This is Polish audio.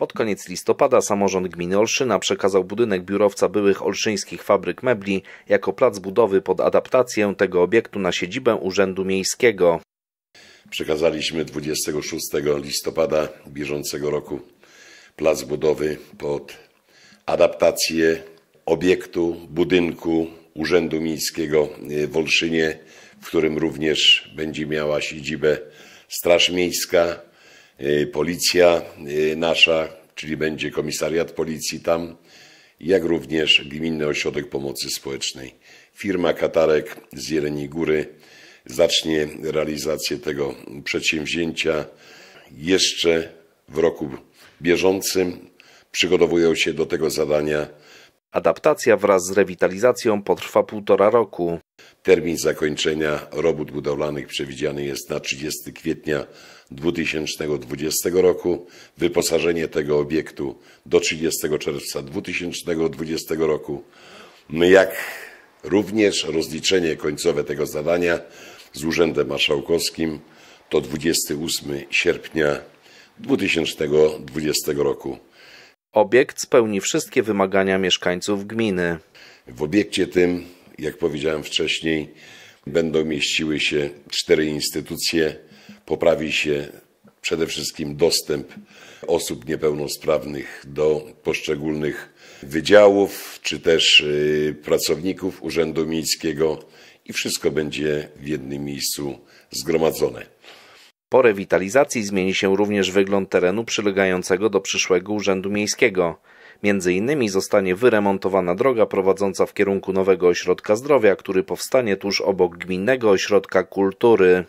Pod koniec listopada samorząd gminy Olszyna przekazał budynek biurowca byłych olszyńskich fabryk mebli jako plac budowy pod adaptację tego obiektu na siedzibę Urzędu Miejskiego. Przekazaliśmy 26 listopada bieżącego roku plac budowy pod adaptację obiektu, budynku Urzędu Miejskiego y, w Olszynie, w którym również będzie miała siedzibę Straż Miejska, Y, policja y, nasza, czyli będzie komisariat policji tam, jak również Gminny Ośrodek Pomocy Społecznej. Firma Katarek z Jeleni Góry zacznie realizację tego przedsięwzięcia jeszcze w roku bieżącym. Przygotowują się do tego zadania Adaptacja wraz z rewitalizacją potrwa półtora roku. Termin zakończenia robót budowlanych przewidziany jest na 30 kwietnia 2020 roku. Wyposażenie tego obiektu do 30 czerwca 2020 roku, no jak również rozliczenie końcowe tego zadania z Urzędem Marszałkowskim to 28 sierpnia 2020 roku. Obiekt spełni wszystkie wymagania mieszkańców gminy. W obiekcie tym, jak powiedziałem wcześniej, będą mieściły się cztery instytucje. Poprawi się przede wszystkim dostęp osób niepełnosprawnych do poszczególnych wydziałów czy też y, pracowników Urzędu Miejskiego i wszystko będzie w jednym miejscu zgromadzone. Po rewitalizacji zmieni się również wygląd terenu przylegającego do przyszłego Urzędu Miejskiego. Między innymi zostanie wyremontowana droga prowadząca w kierunku nowego ośrodka zdrowia, który powstanie tuż obok Gminnego Ośrodka Kultury.